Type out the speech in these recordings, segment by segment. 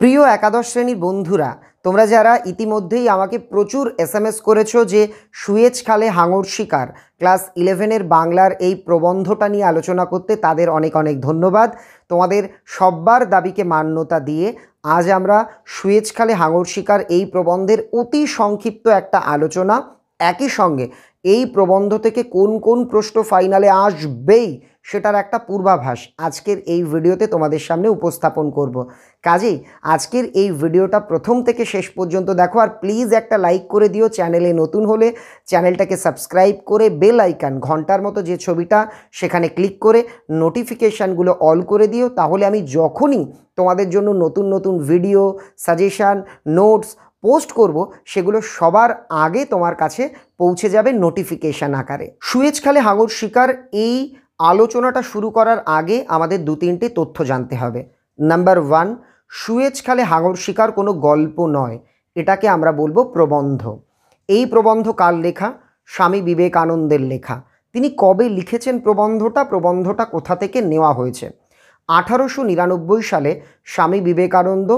প্রিয় একাদশ শ্রেণীর বন্ধুরা তোমরা যারা ইতিমধ্যেই আমাকে প্রচুর এস এম এস করেছো যে সুয়েজ খালে হাঙর শিকার ক্লাস ইলেভেনের বাংলার এই প্রবন্ধটা নিয়ে আলোচনা করতে তাদের অনেক অনেক ধন্যবাদ তোমাদের সব্বার দাবিকে মান্যতা দিয়ে আজ আমরা সুয়েজ খালে হাঙর শিকার এই প্রবন্ধের অতি সংক্ষিপ্ত একটা আলোচনা একই সঙ্গে এই প্রবন্ধ থেকে কোন কোন প্রশ্ন ফাইনালে আসবেই সেটার একটা পূর্বাভাস আজকের এই ভিডিওতে তোমাদের সামনে উপস্থাপন করব। কাজেই আজকের এই ভিডিওটা প্রথম থেকে শেষ পর্যন্ত দেখো আর প্লিজ একটা লাইক করে দিও চ্যানেলে নতুন হলে চ্যানেলটাকে সাবস্ক্রাইব করে বেল আইকান ঘন্টার মতো যে ছবিটা সেখানে ক্লিক করে নোটিফিকেশানগুলো অল করে দিও তাহলে আমি যখনই তোমাদের জন্য নতুন নতুন ভিডিও সাজেশান নোটস পোস্ট করব সেগুলো সবার আগে তোমার কাছে পৌঁছে যাবে নোটিফিকেশান আকারে সুয়েজ খালে হাঙর শিকার এই আলোচনাটা শুরু করার আগে আমাদের দু তিনটে তথ্য জানতে হবে নাম্বার ওয়ান সুয়েজ খালে হাঙর শিকার কোনো গল্প নয় এটাকে আমরা বলবো প্রবন্ধ এই প্রবন্ধ কার লেখা স্বামী বিবেকানন্দের লেখা তিনি কবে লিখেছেন প্রবন্ধটা প্রবন্ধটা কোথা থেকে নেওয়া হয়েছে আঠারোশো নিরানব্বই সালে স্বামী বিবেকানন্দ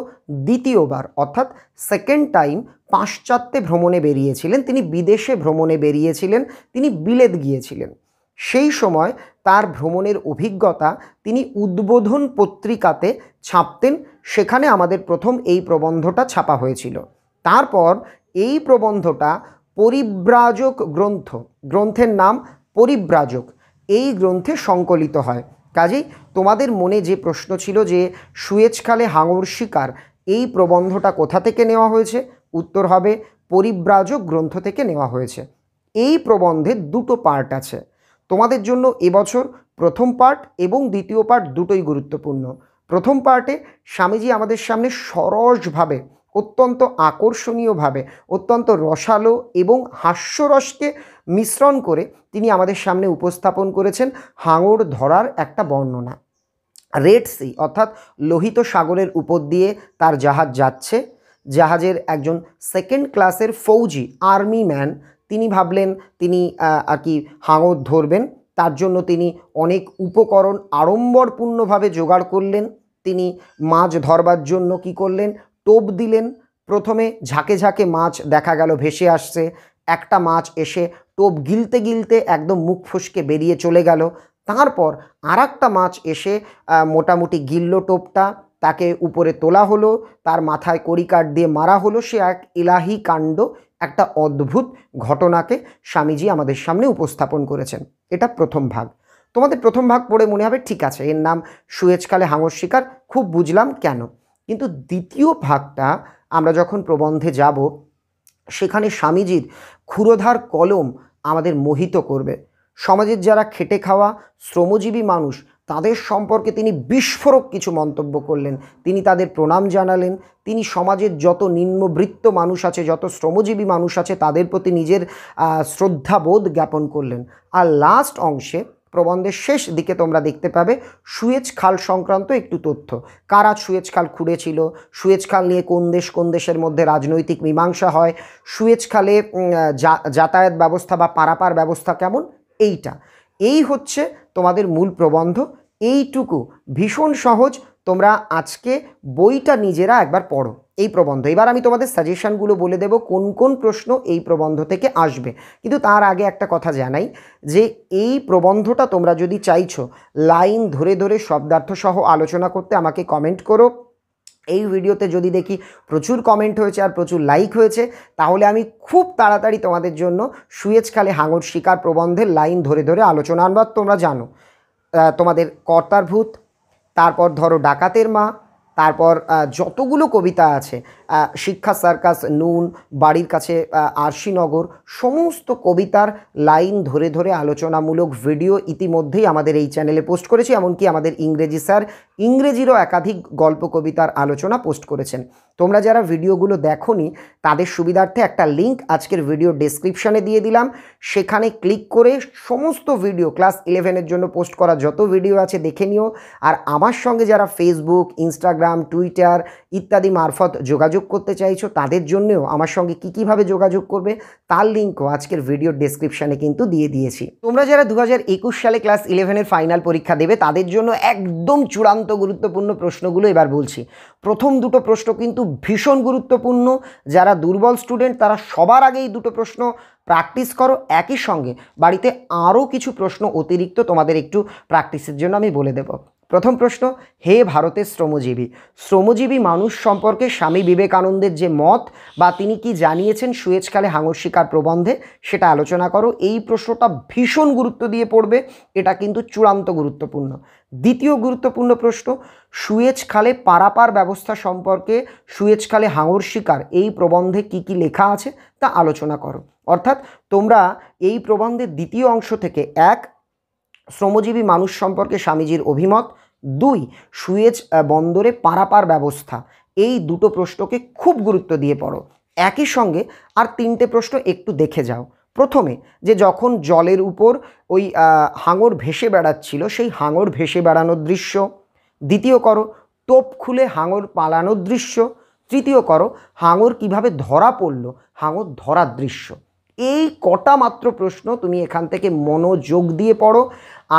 দ্বিতীয়বার অর্থাৎ সেকেন্ড টাইম পাশ্চাত্যে ভ্রমণে বেরিয়েছিলেন তিনি বিদেশে ভ্রমণে বেরিয়েছিলেন তিনি বিলেত গিয়েছিলেন সেই সময় তার ভ্রমণের অভিজ্ঞতা তিনি উদ্বোধন পত্রিকাতে ছাপতেন সেখানে আমাদের প্রথম এই প্রবন্ধটা ছাপা হয়েছিল তারপর এই প্রবন্ধটা পরিব্রাজক গ্রন্থ গ্রন্থের নাম পরিব্রাজক এই গ্রন্থে সংকলিত হয় কাজেই তোমাদের মনে যে প্রশ্ন ছিল যে সুয়েজখালে হাঙর শিকার এই প্রবন্ধটা কোথা থেকে নেওয়া হয়েছে উত্তর হবে পরিব্রাজক গ্রন্থ থেকে নেওয়া হয়েছে এই প্রবন্ধের দুটো পার্ট আছে তোমাদের জন্য এবছর প্রথম পার্ট এবং দ্বিতীয় পার্ট দুটোই গুরুত্বপূর্ণ প্রথম পার্টে স্বামীজি আমাদের সামনে সরসভাবে অত্যন্ত আকর্ষণীয়ভাবে অত্যন্ত রসালো এবং হাস্যরসকে মিশ্রণ করে তিনি আমাদের সামনে উপস্থাপন করেছেন হাঙর ধরার একটা বর্ণনা রেড সি অর্থাৎ লোহিত সাগরের উপর দিয়ে তার জাহাজ যাচ্ছে জাহাজের একজন সেকেন্ড ক্লাসের ফৌজি আর্মি ম্যান তিনি ভাবলেন তিনি আর কি হাঙর ধরবেন তার জন্য তিনি অনেক উপকরণ আড়ম্বরপূর্ণভাবে জোগাড় করলেন তিনি মাছ ধরবার জন্য কি করলেন টোপ দিলেন প্রথমে ঝাঁকে ঝাঁকে মাছ দেখা গেল ভেসে আসছে একটা মাছ এসে টোপ গিলতে গিলতে একদম মুখ ফুসকে বেরিয়ে চলে গেল তারপর আর একটা মাছ এসে মোটামুটি গিলল টোপটা তাকে উপরে তোলা হলো তার মাথায় কড়িকাঠ দিয়ে মারা হলো সে এক এলাহি কাণ্ড একটা অদ্ভুত ঘটনাকে স্বামীজি আমাদের সামনে উপস্থাপন করেছেন এটা প্রথম ভাগ তোমাদের প্রথম ভাগ পড়ে মনে হবে ঠিক আছে এর নাম সুয়েজকালে হাঙর শিকার খুব বুঝলাম কেন কিন্তু দ্বিতীয় ভাগটা আমরা যখন প্রবন্ধে যাব সেখানে স্বামীজির ক্ষুরোধার কলম আমাদের মোহিত করবে সমাজের যারা খেটে খাওয়া শ্রমজীবী মানুষ তাদের সম্পর্কে তিনি বিস্ফোরক কিছু মন্তব্য করলেন তিনি তাদের প্রণাম জানালেন তিনি সমাজের যত নিম্নবৃত্ত মানুষ আছে যত শ্রমজীবী মানুষ আছে তাদের প্রতি নিজের শ্রদ্ধাবোধ জ্ঞাপন করলেন আর লাস্ট অংশে প্রবন্ধের শেষ দিকে তোমরা দেখতে পাবে সুয়েজ খাল সংক্রান্ত একটু তথ্য কারা সুয়েজ খাল খুঁড়েছিল সুয়েজ খাল নিয়ে কোন দেশ কোন দেশের মধ্যে রাজনৈতিক মীমাংসা হয় সুয়েজ খালে যাতায়াত ব্যবস্থা বা পারাপার ব্যবস্থা কেমন এইটা এই হচ্ছে তোমাদের মূল প্রবন্ধ এইটুকু ভীষণ সহজ তোমরা আজকে বইটা নিজেরা একবার পড়ো এই প্রবন্ধ এবার আমি তোমাদের সাজেশানগুলো বলে দেব কোন কোন প্রশ্ন এই প্রবন্ধ থেকে আসবে কিন্তু তার আগে একটা কথা জানাই যে এই প্রবন্ধটা তোমরা যদি চাইছো লাইন ধরে ধরে শব্দার্থ সহ আলোচনা করতে আমাকে কমেন্ট করো এই ভিডিওতে যদি দেখি প্রচুর কমেন্ট হয়েছে আর প্রচুর লাইক হয়েছে তাহলে আমি খুব তাড়াতাড়ি তোমাদের জন্য খালে হাঙর শিকার প্রবন্ধের লাইন ধরে ধরে আলোচনা আনবার তোমরা জানো তোমাদের কর্তারভূত তারপর ধরো ডাকাতের মা তারপর যতগুলো কবিতা আছে শিক্ষা সার্কাস নুন বাড়ির কাছে আরশিনগর সমস্ত কবিতার লাইন ধরে ধরে আলোচনামূলক ভিডিও ইতিমধ্যেই আমাদের এই চ্যানেলে পোস্ট করেছি এমনকি আমাদের ইংরেজি স্যার ইংরেজিরও একাধিক গল্প কবিতার আলোচনা পোস্ট করেছেন তোমরা যারা ভিডিওগুলো দেখোনি তাদের সুবিধার্থে একটা লিংক আজকের ভিডিও ডেসক্রিপশানে দিয়ে দিলাম সেখানে ক্লিক করে সমস্ত ভিডিও ক্লাস ইলেভেনের জন্য পোস্ট করা যত ভিডিও আছে দেখে নিও আর আমার সঙ্গে যারা ফেসবুক ইনস্টাগ্রাম ইনস্টাগ্রাম টুইটার ইত্যাদি মারফত যোগাযোগ করতে চাইছো তাদের জন্যেও আমার সঙ্গে কী কীভাবে যোগাযোগ করবে তার লিঙ্কও আজকের ভিডিও ডিসক্রিপশানে কিন্তু দিয়ে দিয়েছি তোমরা যারা দু সালে ক্লাস ইলেভেনের ফাইনাল পরীক্ষা দেবে তাদের জন্য একদম চূড়ান্ত গুরুত্বপূর্ণ প্রশ্নগুলো এবার বলছি প্রথম দুটো প্রশ্ন কিন্তু ভীষণ গুরুত্বপূর্ণ যারা দুর্বল স্টুডেন্ট তারা সবার আগেই দুটো প্রশ্ন প্র্যাকটিস করো একই সঙ্গে বাড়িতে আরও কিছু প্রশ্ন অতিরিক্ত তোমাদের একটু প্র্যাকটিসের জন্য আমি বলে দেবো প্রথম প্রশ্ন হে ভারতের শ্রমজীবী শ্রমজীবী মানুষ সম্পর্কে স্বামী বিবেকানন্দের যে মত বা তিনি কি জানিয়েছেন সুয়েজকালে হাঙর শিকার প্রবন্ধে সেটা আলোচনা করো এই প্রশ্নটা ভীষণ গুরুত্ব দিয়ে পড়বে এটা কিন্তু চূড়ান্ত গুরুত্বপূর্ণ দ্বিতীয় গুরুত্বপূর্ণ প্রশ্ন সুয়েজ খালে পারাপার ব্যবস্থা সম্পর্কে সুয়েজ খালে হাঙর শিকার এই প্রবন্ধে কি কি লেখা আছে তা আলোচনা করো অর্থাৎ তোমরা এই প্রবন্ধের দ্বিতীয় অংশ থেকে এক শ্রমজীবী মানুষ সম্পর্কে স্বামীজির অভিমত দুই সুয়েজ বন্দরে পারাপার ব্যবস্থা এই দুটো প্রশ্নকে খুব গুরুত্ব দিয়ে পড়ো একই সঙ্গে আর তিনটে প্রশ্ন একটু দেখে যাও প্রথমে যে যখন জলের উপর ওই হাঙর ভেসে বেড়াচ্ছিল সেই হাঙর ভেসে বেড়ানোর দৃশ্য দ্বিতীয় করো টোপ খুলে হাঙর পালানোর দৃশ্য তৃতীয় করো হাঙর কিভাবে ধরা পড়ল হাঙর ধরার দৃশ্য এই কটা মাত্র প্রশ্ন তুমি এখান থেকে মনোযোগ দিয়ে পড়ো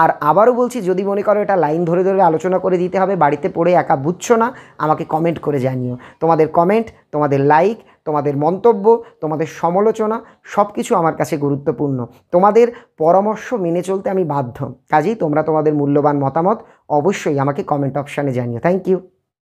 আর আবারও বলছি যদি মনে করো এটা লাইন ধরে ধরে আলোচনা করে দিতে হবে বাড়িতে পড়ে একা বুঝছো না আমাকে কমেন্ট করে জানিও তোমাদের কমেন্ট তোমাদের লাইক তোমাদের মন্তব্য তোমাদের সমালোচনা সব কিছু আমার কাছে গুরুত্বপূর্ণ তোমাদের পরামর্শ মেনে চলতে আমি বাধ্য কাজেই তোমরা তোমাদের মূল্যবান মতামত অবশ্যই আমাকে কমেন্ট অপশানে জানিও থ্যাংক ইউ